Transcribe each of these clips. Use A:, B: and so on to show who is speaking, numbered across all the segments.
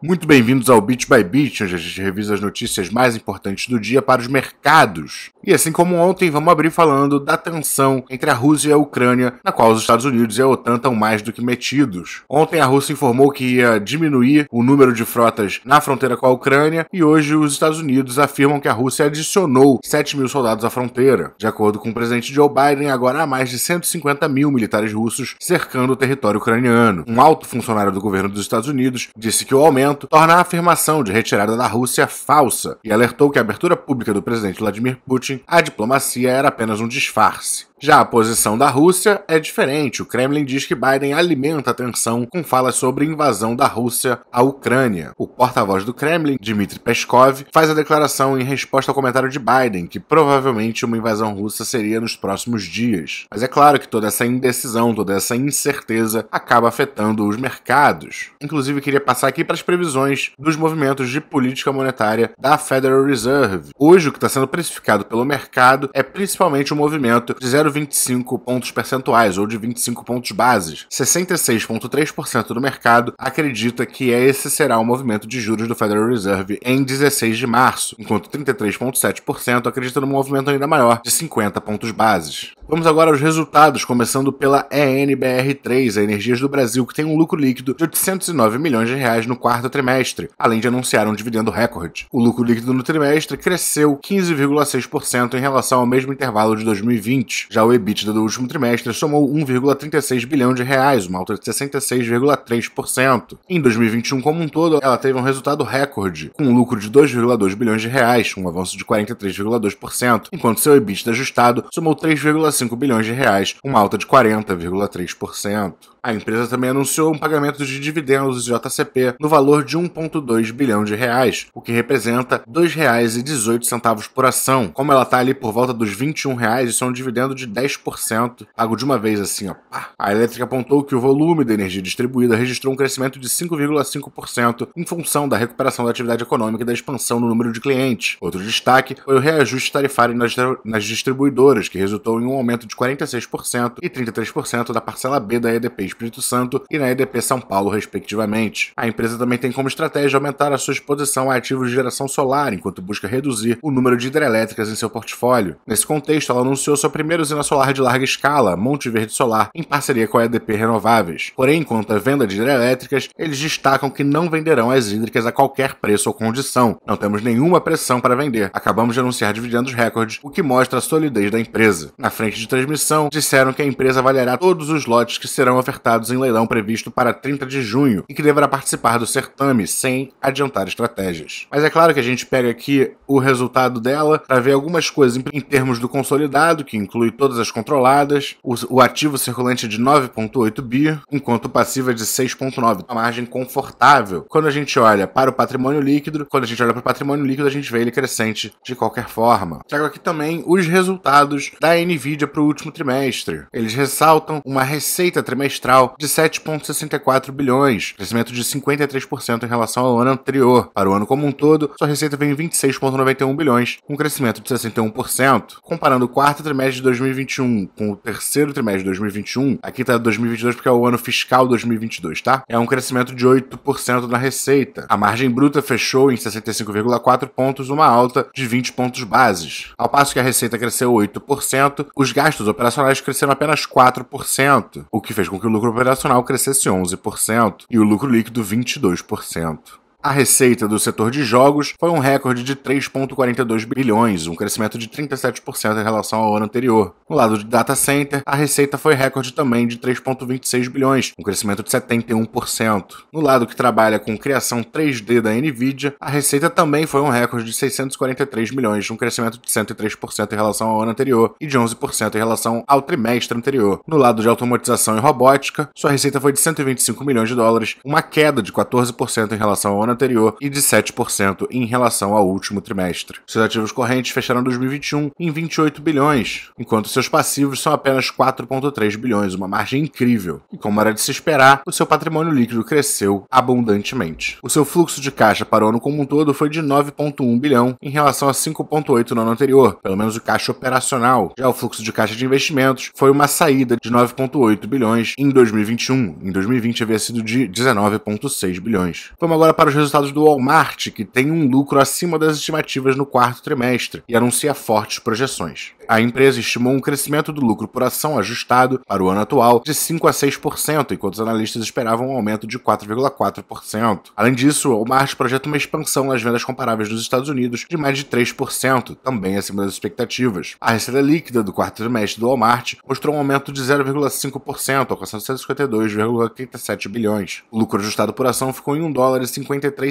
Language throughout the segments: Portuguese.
A: Muito bem-vindos ao Beat by Beat, onde a gente revisa as notícias mais importantes do dia para os mercados. E assim como ontem, vamos abrir falando da tensão entre a Rússia e a Ucrânia, na qual os Estados Unidos e a OTAN estão mais do que metidos. Ontem a Rússia informou que ia diminuir o número de frotas na fronteira com a Ucrânia e hoje os Estados Unidos afirmam que a Rússia adicionou 7 mil soldados à fronteira. De acordo com o presidente Joe Biden, agora há mais de 150 mil militares russos cercando o território ucraniano. Um alto funcionário do governo dos Estados Unidos disse que o aumento momento, torna a afirmação de retirada da Rússia falsa e alertou que a abertura pública do presidente Vladimir Putin à diplomacia era apenas um disfarce. Já a posição da Rússia é diferente. O Kremlin diz que Biden alimenta a tensão com falas sobre invasão da Rússia à Ucrânia. O porta-voz do Kremlin, Dmitry Peskov, faz a declaração em resposta ao comentário de Biden que provavelmente uma invasão russa seria nos próximos dias. Mas é claro que toda essa indecisão, toda essa incerteza acaba afetando os mercados. Inclusive, queria passar aqui para as previsões dos movimentos de política monetária da Federal Reserve. Hoje, o que está sendo precificado pelo mercado é principalmente o um movimento de 0 0,25 pontos percentuais, ou de 25 pontos bases. 66,3% do mercado acredita que esse será o movimento de juros do Federal Reserve em 16 de março, enquanto 33,7% acredita num movimento ainda maior, de 50 pontos bases. Vamos agora aos resultados, começando pela ENBR3, a Energias do Brasil, que tem um lucro líquido de 809 milhões de reais no quarto trimestre, além de anunciar um dividendo recorde. O lucro líquido no trimestre cresceu 15,6% em relação ao mesmo intervalo de 2020. Já já o EBITDA do último trimestre somou 1,36 bilhão de reais, uma alta de 66,3%. Em 2021 como um todo, ela teve um resultado recorde, com um lucro de 2,2 bilhões de reais, um avanço de 43,2%, enquanto seu EBITDA ajustado somou 3,5 bilhões de reais, uma alta de 40,3%. A empresa também anunciou um pagamento de dividendos JCP no valor de 1,2 bilhão de reais, o que representa R$ 2,18 por ação. Como ela está ali por volta dos R$ 21, reais, isso é um dividendo de 10%, pago de uma vez assim, ó. Pá. A elétrica apontou que o volume da energia distribuída registrou um crescimento de 5,5% em função da recuperação da atividade econômica e da expansão no número de clientes. Outro destaque foi o reajuste tarifário nas, nas distribuidoras, que resultou em um aumento de 46% e 33% da parcela B da EDP Espírito Santo e na EDP São Paulo, respectivamente. A empresa também tem como estratégia aumentar a sua exposição a ativos de geração solar, enquanto busca reduzir o número de hidrelétricas em seu portfólio. Nesse contexto, ela anunciou sua primeira usina usina solar de larga escala, Monte Verde Solar, em parceria com a EDP Renováveis. Porém, quanto à venda de hidrelétricas, eles destacam que não venderão as hídricas a qualquer preço ou condição. Não temos nenhuma pressão para vender. Acabamos de anunciar dividendos recordes, o que mostra a solidez da empresa. Na frente de transmissão, disseram que a empresa avaliará todos os lotes que serão ofertados em leilão previsto para 30 de junho e que deverá participar do certame sem adiantar estratégias. Mas é claro que a gente pega aqui o resultado dela para ver algumas coisas em termos do consolidado, que inclui todo todas as controladas, o, o ativo circulante é de 9,8 bi, enquanto o passivo é de 6,9, uma margem confortável. Quando a gente olha para o patrimônio líquido, quando a gente olha para o patrimônio líquido, a gente vê ele crescente de qualquer forma. Trago aqui também os resultados da Nvidia para o último trimestre. Eles ressaltam uma receita trimestral de 7,64 bilhões, crescimento de 53% em relação ao ano anterior. Para o ano como um todo, sua receita vem em 26,91 bilhões, um crescimento de 61%. Comparando o quarto trimestre de 2020 2021 com o terceiro trimestre de 2021, aqui tá 2022 porque é o ano fiscal 2022, tá? É um crescimento de 8% na receita. A margem bruta fechou em 65,4 pontos, uma alta de 20 pontos bases. Ao passo que a receita cresceu 8%, os gastos operacionais cresceram apenas 4%, o que fez com que o lucro operacional crescesse 11% e o lucro líquido 22%. A receita do setor de jogos foi um recorde de 3,42 bilhões, um crescimento de 37% em relação ao ano anterior. No lado de data center, a receita foi recorde também de 3,26 bilhões, um crescimento de 71%. No lado que trabalha com criação 3D da Nvidia, a receita também foi um recorde de 643 milhões, um crescimento de 103% em relação ao ano anterior e de 11% em relação ao trimestre anterior. No lado de automatização e robótica, sua receita foi de 125 milhões de dólares, uma queda de 14% em relação ao ano anterior e de 7% em relação ao último trimestre. Seus ativos correntes fecharam 2021 em 28 bilhões, enquanto seus passivos são apenas 4,3 bilhões, uma margem incrível. E como era de se esperar, o seu patrimônio líquido cresceu abundantemente. O seu fluxo de caixa para o ano como um todo foi de 9,1 bilhão em relação a 5,8 no ano anterior, pelo menos o caixa operacional. Já o fluxo de caixa de investimentos foi uma saída de 9,8 bilhões em 2021. Em 2020 havia sido de 19,6 bilhões. Vamos agora para os resultados do Walmart, que tem um lucro acima das estimativas no quarto trimestre e anuncia fortes projeções a empresa estimou um crescimento do lucro por ação ajustado para o ano atual de 5 a 6%, enquanto os analistas esperavam um aumento de 4,4%. Além disso, o Walmart projeta uma expansão nas vendas comparáveis nos Estados Unidos de mais de 3%, também acima das expectativas. A receita líquida do quarto trimestre do Walmart mostrou um aumento de 0,5%, alcançando 152,37 bilhões. O lucro ajustado por ação ficou em 1 dólar e 53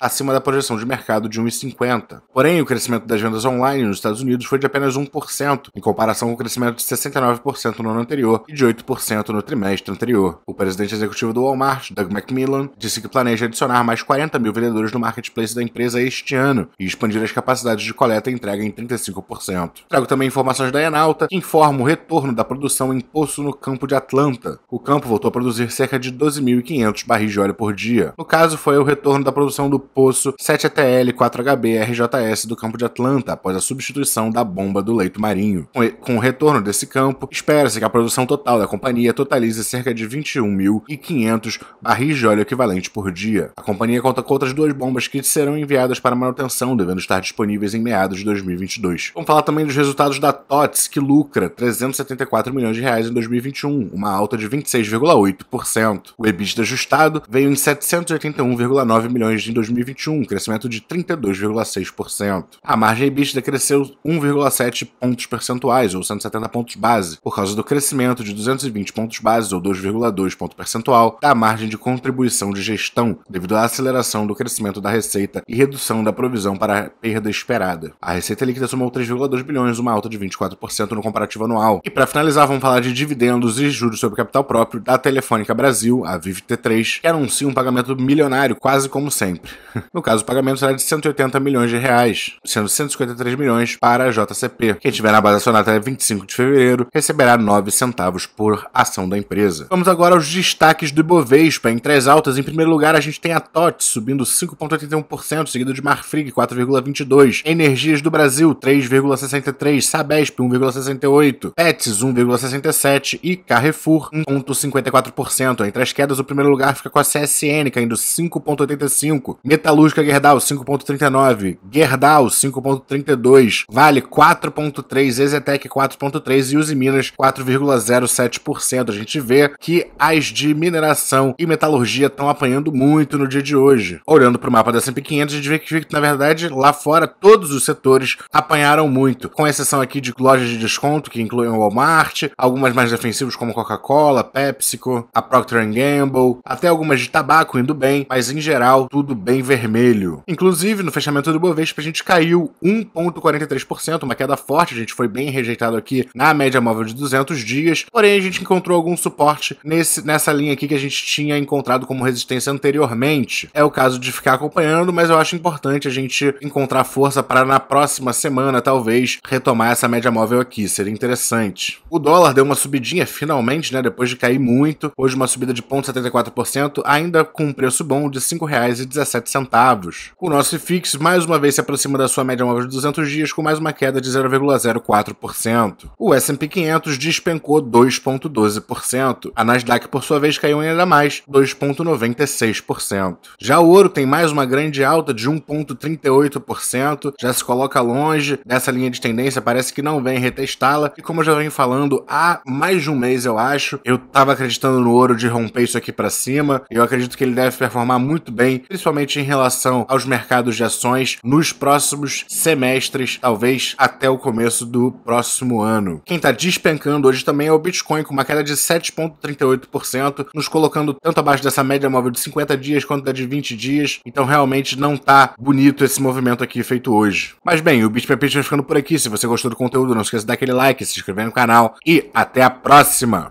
A: acima da projeção de mercado de 1,50. Porém, o crescimento das vendas online nos Estados Unidos foi de apenas 1% em comparação com o crescimento de 69% no ano anterior e de 8% no trimestre anterior. O presidente executivo do Walmart, Doug McMillan, disse que planeja adicionar mais 40 mil vendedores no marketplace da empresa este ano e expandir as capacidades de coleta e entrega em 35%. Trago também informações da Enalta, que informa o retorno da produção em poço no campo de Atlanta. O campo voltou a produzir cerca de 12.500 barris de óleo por dia. No caso, foi o retorno da produção do poço 7ETL 4HB RJS do campo de Atlanta após a substituição da bomba do leito Marinho. Com o retorno desse campo, espera-se que a produção total da companhia totalize cerca de 21.500 barris de óleo equivalente por dia. A companhia conta com outras duas bombas que serão enviadas para manutenção, devendo estar disponíveis em meados de 2022. Vamos falar também dos resultados da TOTS, que lucra 374 milhões de reais em 2021, uma alta de 26,8%. O EBITDA ajustado veio em 781,9 milhões em 2021, um crescimento de 32,6%. A margem EBITDA cresceu 1,7 pontos pontos percentuais, ou 170 pontos base, por causa do crescimento de 220 pontos base, ou 2,2 ponto percentual, da margem de contribuição de gestão, devido à aceleração do crescimento da receita e redução da provisão para perda esperada. A receita líquida somou 3,2 bilhões, uma alta de 24% no comparativo anual. E para finalizar, vamos falar de dividendos e juros sobre capital próprio da Telefônica Brasil, a Viv T3, que anuncia um pagamento milionário, quase como sempre. no caso, o pagamento será de 180 milhões de reais, sendo 153 milhões para a JCP. Quem tiver estiver na base acionária até 25 de fevereiro, receberá 9 centavos por ação da empresa. Vamos agora aos destaques do Ibovespa. Em três altas, em primeiro lugar, a gente tem a TOT subindo 5,81%, seguido de Marfrig 4,22%, Energias do Brasil 3,63%, Sabesp 1,68%, Pets 1,67% e Carrefour 1,54%. Entre as quedas, o primeiro lugar fica com a CSN caindo 5,85%, Metalúrgica Gerdau 5,39%, Gerdau 5,32%, Vale 4,30%, 4,3%, Exetec 4,3% e Uzi Minas 4,07%. A gente vê que as de mineração e metalurgia estão apanhando muito no dia de hoje. Olhando para o mapa da S&P 500, a gente vê que, na verdade, lá fora, todos os setores apanharam muito, com exceção aqui de lojas de desconto, que incluem o Walmart, algumas mais defensivas como Coca-Cola, PepsiCo, a Procter Gamble, até algumas de tabaco indo bem, mas em geral, tudo bem vermelho. Inclusive, no fechamento do Bovespa, a gente caiu 1,43%, uma queda forte, gente, foi bem rejeitado aqui na média móvel de 200 dias, porém a gente encontrou algum suporte nesse, nessa linha aqui que a gente tinha encontrado como resistência anteriormente. É o caso de ficar acompanhando, mas eu acho importante a gente encontrar força para na próxima semana, talvez, retomar essa média móvel aqui, seria interessante. O dólar deu uma subidinha finalmente, né, depois de cair muito, hoje uma subida de 0,74%, ainda com um preço bom de R$ 5,17. O nosso IFIX mais uma vez se aproxima da sua média móvel de 200 dias, com mais uma queda de 0,0 0,04%. O S&P 500 despencou 2,12%. A Nasdaq, por sua vez, caiu ainda mais, 2,96%. Já o ouro tem mais uma grande alta de 1,38%, já se coloca longe dessa linha de tendência, parece que não vem retestá-la. E como eu já venho falando há mais de um mês, eu acho, eu estava acreditando no ouro de romper isso aqui para cima. Eu acredito que ele deve performar muito bem, principalmente em relação aos mercados de ações nos próximos semestres, talvez até o começo começo do próximo ano. Quem está despencando hoje também é o Bitcoin, com uma queda de 7,38%, nos colocando tanto abaixo dessa média móvel de 50 dias quanto da de 20 dias. Então realmente não tá bonito esse movimento aqui feito hoje. Mas bem, o BitPP vai ficando por aqui. Se você gostou do conteúdo, não esqueça de dar aquele like, se inscrever no canal e até a próxima!